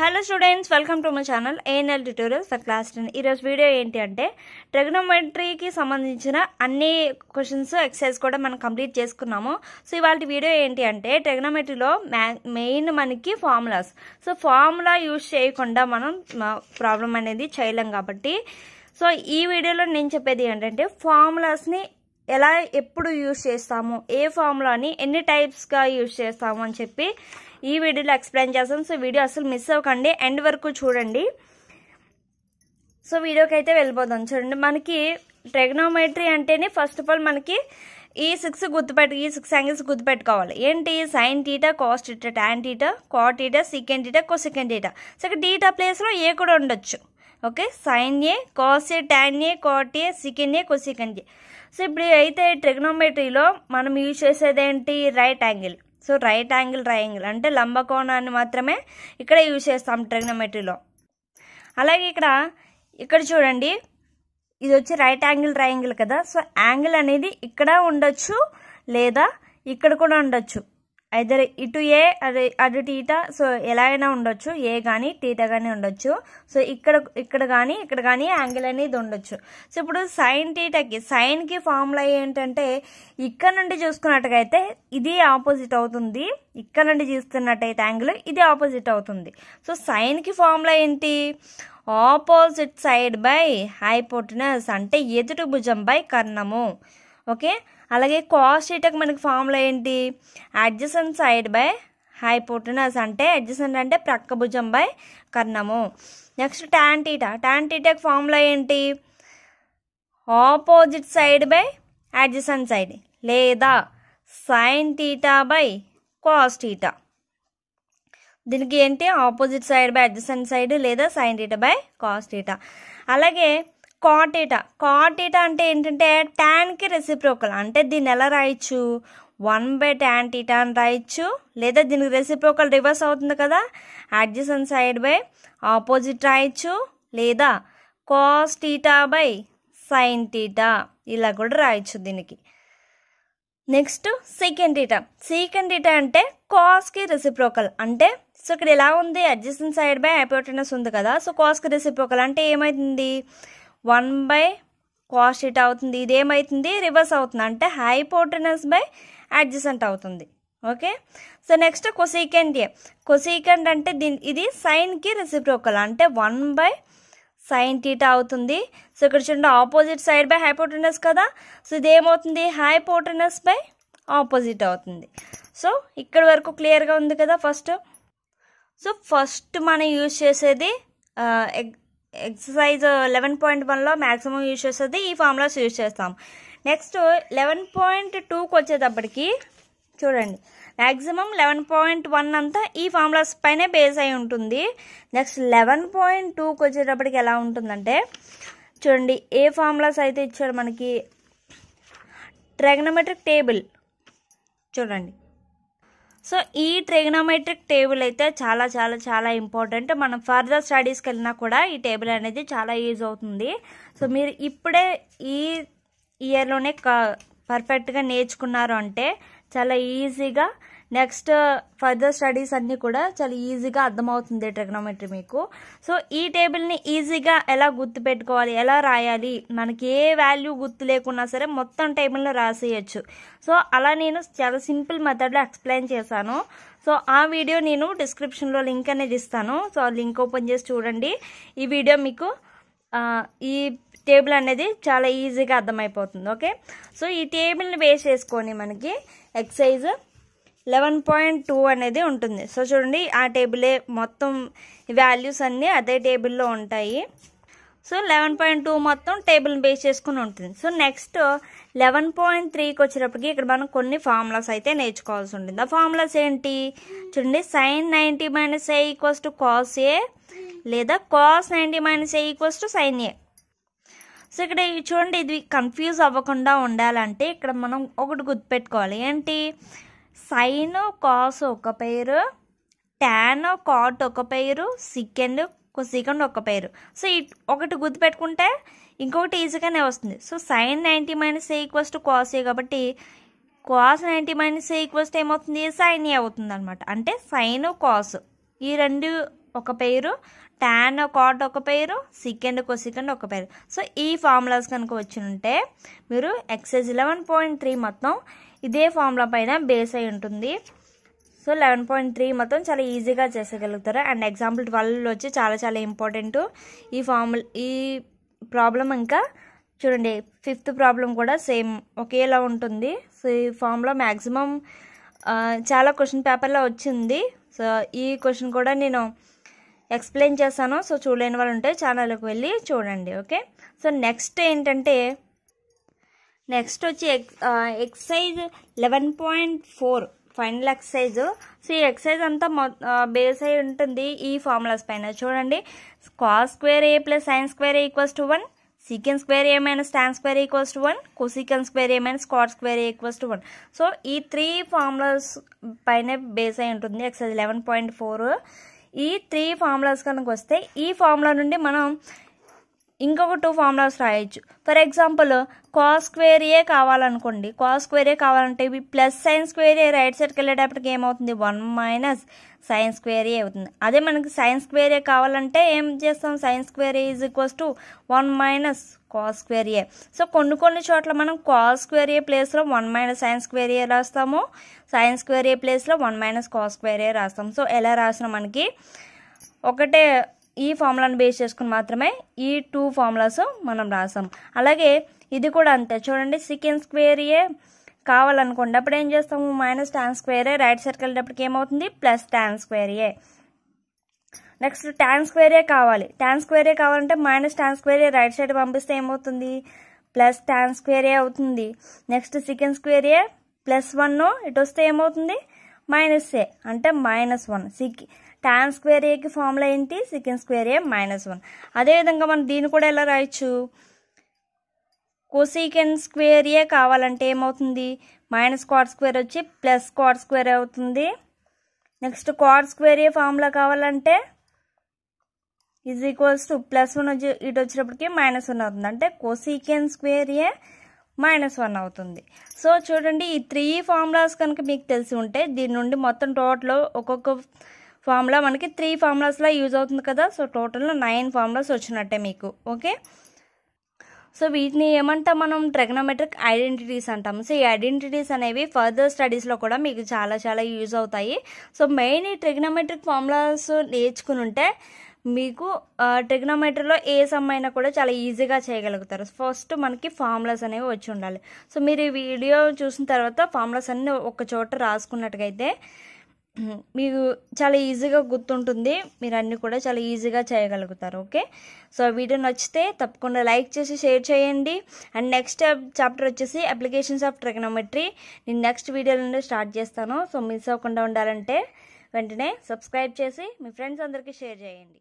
hello students welcome to my channel ANL tutorials for class ten ఈరోజు video ఏంటి అంటే ట్రిగ్నోమెట్రీకి సంబంధించిన అన్ని క్వశ్చన్స్ ఎక్సర్సైజ్ కూడా మనం కంప్లీట్ చేసుకున్నాము సో ఇవాళ వీడియో ఏంటి అంటే ట్రిగ్నోమెట్రీలో మెయిన్ మనకి ఫార్ములాస్ సో ఫార్ములా యూజ్ చేయకుండా మనం ప్రాబ్లం అనేది చేయలేం కాబట్టి సో ఈ వీడియోలో నేను చెప్పేది ఏంటంటే ఫార్ములాస్ని ఎలా ఎప్పుడు యూజ్ చేస్తాము ఏ ఫార్ములాని ఎన్ని టైప్స్గా యూజ్ చేస్తాము అని చెప్పి ఈ వీడియోలో ఎక్స్ప్లెయిన్ చేస్తాం సో వీడియో అసలు మిస్ అవ్వకండి ఎండ్ వరకు చూడండి సో వీడియోకి అయితే వెళ్ళిపోతాం చూడండి మనకి ట్రెగ్నోమెట్రీ అంటేనే ఫస్ట్ ఆఫ్ ఆల్ మనకి ఈ సిక్స్ గుర్తుపెట్టు ఈ సిక్స్ యాంగిల్స్ గుర్తుపెట్టుకోవాలి ఏంటి sine theta cos theta tan theta cot theta secant theta second theta so ఇక్కడ టీటా ప్లేస్లో ఏ కూడా ఉండొచ్చు okay sine A cos A tan A cot A secant A cosecant A so ఇప్పుడు అయితే ట్రిగ్నోమెట్రీలో మనం యూజ్ చేసేది ఏంటి right angle so right angle triangle అంటే లంబకోణాన్ని మాత్రమే ఇక్కడ యూజ్ చేస్తాం ట్రిగ్నమెట్రీలో అలాగే ఇక్కడ ఇక్కడ చూడండి ఇది వచ్చి రైట్ యాంగిల్ ట్రయాంగిల్ కదా సో యాంగిల్ అనేది ఇక్కడ ఉండొచ్చు లేదా ఇక్కడ కూడా ఉండొచ్చు ఐదర్ ఇటు ఏ అది అటు టీటా సో ఎలా అయినా ఉండొచ్చు ఏ కానీ టీటా కానీ ఉండొచ్చు సో ఇక్కడ ఇక్కడ కానీ ఇక్కడ కానీ యాంగిల్ అనేది ఉండొచ్చు సో ఇప్పుడు సైన్ టీటకి సైన్కి ఫార్ములా ఏంటంటే ఇక్కడ నుండి చూసుకున్నట్టుగా ఇది ఆపోజిట్ అవుతుంది ఇక్కడ నుండి చూస్తున్నట్టయితే యాంగిల్ ఇది ఆపోజిట్ అవుతుంది సో సైన్కి ఫార్ములా ఏంటి ఆపోజిట్ సైడ్ బై హైపోటినస్ అంటే ఎదుటి భుజం బై కర్ణము ఓకే అలాగే కాస్ థీటాకి మనకి ఫార్ములా ఏంటి అడ్జసన్ సైడ్ బై హైపోటనస్ అంటే అడ్జసెంట్ అంటే ప్రక్క భుజం బై కర్ణము నెక్స్ట్ ట్యాంటీటా టీటా టాన్ టీటాకి ఫార్ములా ఏంటి opposite side by adjacent side లేదా sine theta by cos theta దీనికి ఏంటి opposite side by adjacent side లేదా sine theta by cos theta అలాగే కాటేటా కాటేటా అంటే ఏంటంటే ట్యాన్కి రెసిప్రోకల్ అంటే దీన్ని ఎలా రాయొచ్చు వన్ బై ట్యాన్ టీటా అని రాయొచ్చు లేదా దీనికి రెసిప్రోకల్ రివర్స్ అవుతుంది కదా అడ్జసన్ సైడ్ బై ఆపోజిట్ రాయొచ్చు లేదా cos theta by sine theta ఇలా కూడా రాయొచ్చు దీనికి next secant theta secant theta అంటే కాస్కి రెసిప్రోకల్ అంటే సో ఇక్కడ ఎలా ఉంది అడ్జసన్ సైడ్ బై హైపోటెనస్ ఉంది కదా సో కాస్కి రెసిప్రోకల్ అంటే ఏమవుతుంది వన్ బై కాస్ ఇట్ అవుతుంది ఇదేమవుతుంది రివర్స్ అవుతుంది అంటే హైపోటెనస్ బై అడ్జసెంట్ అవుతుంది okay so next cosecant A cosecant అంటే దీని ఇది సైన్కి రెసిప్రోకల్ అంటే వన్ బై సైన్ టీటా అవుతుంది సో ఇక్కడ చూడండి ఆపోజిట్ సైడ్ బై హైపోటెనస్ కదా సో ఇదేమవుతుంది హైపోటెనస్ బై ఆపోజిట్ అవుతుంది సో ఇక్కడ వరకు క్లియర్గా ఉంది కదా ఫస్ట్ సో ఫస్ట్ మనం యూజ్ చేసేది ఎక్సర్సైజ్ లెవెన్ పాయింట్ వన్లో మ్యాక్సిమం యూజ్ చేస్తుంది ఈ ఫార్ములాస్ యూజ్ చేస్తాం నెక్స్ట్ లెవెన్ పాయింట్ టూకి వచ్చేటప్పటికి చూడండి మ్యాక్సిమం లెవెన్ పాయింట్ వన్ అంతా ఈ ఫార్ములాస్ పైనే బేస్ అయి ఉంటుంది నెక్స్ట్ లెవెన్ పాయింట్ టూకి వచ్చేటప్పటికి ఎలా ఉంటుందంటే చూడండి ఏ ఫార్ములాస్ అయితే ఇచ్చారు మనకి ట్రాగ్నమెట్రిక్ టేబుల్ చూడండి సో ఈ ట్రిగ్నోమెట్రిక్ టేబుల్ అయితే చాలా చాలా చాలా ఇంపార్టెంట్ మనం ఫర్దర్ స్టడీస్కి వెళ్ళినా కూడా ఈ టేబుల్ అనేది చాలా యూజ్ అవుతుంది సో మీరు ఇప్పుడే ఈ ఇయర్లోనే క పర్ఫెక్ట్గా నేర్చుకున్నారు అంటే చాలా ఈజీగా నెక్స్ట్ ఫర్దర్ స్టడీస్ అన్నీ కూడా చాలా ఈజీగా అర్థమవుతుంది ట్రిగ్నోమెట్రీ మీకు సో ఈ టేబుల్ని ఈజీగా ఎలా గుర్తు పెట్టుకోవాలి ఎలా రాయాలి మనకి ఏ వాల్యూ గుర్తు లేకున్నా సరే మొత్తం టేబుల్లో రాసేయచ్చు సో అలా నేను చాలా సింపుల్ మెథడ్లో ఎక్స్ప్లెయిన్ చేశాను సో ఆ వీడియో నేను డిస్క్రిప్షన్లో లింక్ అనేది ఇస్తాను సో ఆ లింక్ ఓపెన్ చేసి చూడండి ఈ వీడియో మీకు ఈ టేబుల్ అనేది చాలా ఈజీగా అర్థమైపోతుంది ఓకే సో ఈ టేబుల్ని బేస్ చేసుకొని మనకి ఎక్సైజ్ లెవెన్ పాయింట్ టూ అనేది ఉంటుంది సో చూడండి ఆ టేబులే మొత్తం వాల్యూస్ అన్నీ అదే టేబుల్లో ఉంటాయి సో లెవెన్ పాయింట్ టూ మొత్తం టేబుల్ని బేస్ చేసుకుని ఉంటుంది సో నెక్స్ట్ లెవెన్ పాయింట్ త్రీకి వచ్చేటప్పటికి ఇక్కడ మనం కొన్ని ఫార్ములాస్ అయితే నేర్చుకోవాల్సి ఉంటుంది ఆ ఫార్ములాస్ ఏంటి చూడండి sine ninety minus A equals to cos A లేదా cos ninety minus A equals to sine A so ఇక్కడ చూడండి ఇది కన్ఫ్యూజ్ అవ్వకుండా ఉండాలంటే ఇక్కడ మనం ఒకటి గుర్తుపెట్టుకోవాలి ఏంటి సైన్ కాస్ ఒక పేరు ట్యాన్ కాట్ ఒక పేరు సికెండ్ సెకండ్ ఒక పేరు సో ఒకటి గుర్తుపెట్టుకుంటే ఇంకొకటి ఈజీగానే వస్తుంది so sine ninety minus A equals to cos A కాబట్టి cos ninety minus A equals to ఏమవుతుంది సైన్ ఏ అవుతుంది అనమాట అంటే సైన్ కాస్ ఈ రెండు ఒక పేరు టాన్ కాట్ ఒక పేరు సికెండ్ సెకండ్ ఒక పేరు సో ఈ ఫార్ములాస్ కనుక ఉంటే మీరు ఎక్సైజ్ లెవెన్ పాయింట్ త్రీ మొత్తం ఇదే ఫార్ములా పైన బేస్ అయి ఉంటుంది సో లెవెన్ పాయింట్ త్రీ మొత్తం చాలా ఈజీగా చేసగలుగుతారు అండ్ ఎగ్జాంపుల్ ట్వెల్వ్లో వచ్చి చాలా చాలా ఇంపార్టెంట్ ఈ ఫార్ముల ఈ ప్రాబ్లం ఇంకా చూడండి ఫిఫ్త్ ప్రాబ్లం కూడా సేమ్ ఒకేలా ఉంటుంది సో ఈ ఫామ్లో మ్యాక్సిమం చాలా క్వశ్చన్ పేపర్లో వచ్చింది సో ఈ క్వశ్చన్ కూడా నేను ఎక్స్ప్లెయిన్ చేశాను సో చూడలేని వాళ్ళు ఉంటే ఛానల్కి వెళ్ళి చూడండి ఓకే సో నెక్స్ట్ ఏంటంటే నెక్స్ట్ వచ్చి ex exercise eleven point four final exercise so ఈ ఎక్సైజ్ అంతా బేస్ అయి ఉంటుంది ఈ ఫార్ములాస్ పైన చూడండి cos square A plus sine square equals to one secant square A minus tan square equals to one cosecant square A minus square equals to one so ఈ three formulas పైన base అయి ఉంటుంది exercise eleven point four ఈ three formulas కనుక వస్తే ఈ formula నుండి మనం ఇంకొక టూ ఫార్ములాస్ రాయొచ్చు for example cos square A కావాలనుకోండి కాస్ స్క్వేర్ ఏ కావాలంటే ఇవి plus sine square A right సైడ్కి వెళ్ళేటప్పటికి ఏమవుతుంది one minus sine square A అవుతుంది అదే మనకి సైన్స్ స్క్వేర్ ఏ కావాలంటే ఏం చేస్తాం sines square A is equals to one minus cos square A so కొన్ని కొన్ని చోట్ల మనం కాస్ స్క్వేర్ ఏ ప్లేస్లో one minus sine square A రాస్తాము సైన్ స్క్వేర్ ఏ ప్లేస్లో one minus cos square A రాస్తాము సో ఎలా రాసిన మనకి ఒకటే ఈ ఫార్ములాను బేస్ చేసుకుని మాత్రమే ఈ టూ ఫార్ములాస్ మనం రాసాం అలాగే ఇది కూడా అంతే చూడండి సికెన్ స్క్వేర్ ఏ కావాలనుకోండి అప్పుడు ఏం చేస్తాము మైనస్ టాన్ స్క్వేరే రైట్ సైడ్కి వెళ్ళేటప్పటికి ఏమవుతుంది plus tan square A next tan స్క్వేరే కావాలి ట్యాన్ స్క్వేరే కావాలంటే మైనస్ ట్యాన్ స్క్వేరే రైట్ సైడ్ పంపిస్తే ఏమవుతుంది ప్లస్ ట్యాన్ స్క్వేరే అవుతుంది నెక్స్ట్ సెకండ్ స్క్వేరే ప్లస్ వన్ ఇటు వస్తే ఏమవుతుంది మైనస్ ఏ అంటే minus one sec tan square ఏకి ఫార్ములా ఏంటి second square A minus one అదేవిధంగా మనం దీన్ని కూడా ఎలా రాయొచ్చు కోసీకెన్ స్క్వేర్ ఏ కావాలంటే ఏమవుతుంది మైనస్ క్వార్ స్క్వేర్ వచ్చి ప్లస్ క్వాడ్ స్క్వేర్ అవుతుంది నెక్స్ట్ క్వాడ్ స్క్వేర్ ఏ ఫార్ములా కావాలంటే is equals to plus one వచ్చి ఇటు వచ్చినప్పటికీ మైనస్ వన్ అవుతుంది అంటే cosecant square A minus one అవుతుంది సో చూడండి ఈ త్రీ ఫార్ములాస్ కనుక మీకు తెలిసి ఉంటే దీని నుండి మొత్తం టోటల్ ఒక్కొక్క ఫార్ములా మనకి త్రీ ఫార్ములాస్లా యూజ్ అవుతుంది కదా సో టోటల్లో నైన్ ఫార్ములాస్ వచ్చినట్టే మీకు ఓకే సో వీటిని ఏమంటాం మనం ట్రెగ్నోమెట్రిక్ ఐడెంటిటీస్ అంటాము సో ఈ ఐడెంటిటీస్ అనేవి ఫర్దర్ స్టడీస్లో కూడా మీకు చాలా చాలా యూజ్ అవుతాయి సో మెయిన్ ఈ ట్రెగ్నోమెట్రిక్ ఫార్ములాస్ నేర్చుకుని ఉంటే మీకు ట్రిగ్నోమెట్రీలో ఏ సమ్ అయినా కూడా చాలా ఈజీగా చేయగలుగుతారు ఫస్ట్ మనకి ఫార్ములాస్ అనేవి వచ్చి ఉండాలి సో మీరు ఈ వీడియో చూసిన తర్వాత ఫార్ములాస్ అన్ని ఒక చోట రాసుకున్నట్టుగైతే మీకు చాలా ఈజీగా గుర్తుంటుంది మీరు అన్నీ కూడా చాలా ఈజీగా చేయగలుగుతారు ఓకే సో వీడియో నచ్చితే తప్పకుండా లైక్ చేసి షేర్ చేయండి అండ్ నెక్స్ట్ చాప్టర్ వచ్చేసి అప్లికేషన్స్ ఆఫ్ ట్రిగ్నోమెట్రీ నేను నెక్స్ట్ వీడియో నుండి స్టార్ట్ చేస్తాను సో మిస్ అవ్వకుండా ఉండాలంటే వెంటనే సబ్స్క్రైబ్ చేసి మీ ఫ్రెండ్స్ అందరికీ షేర్ చేయండి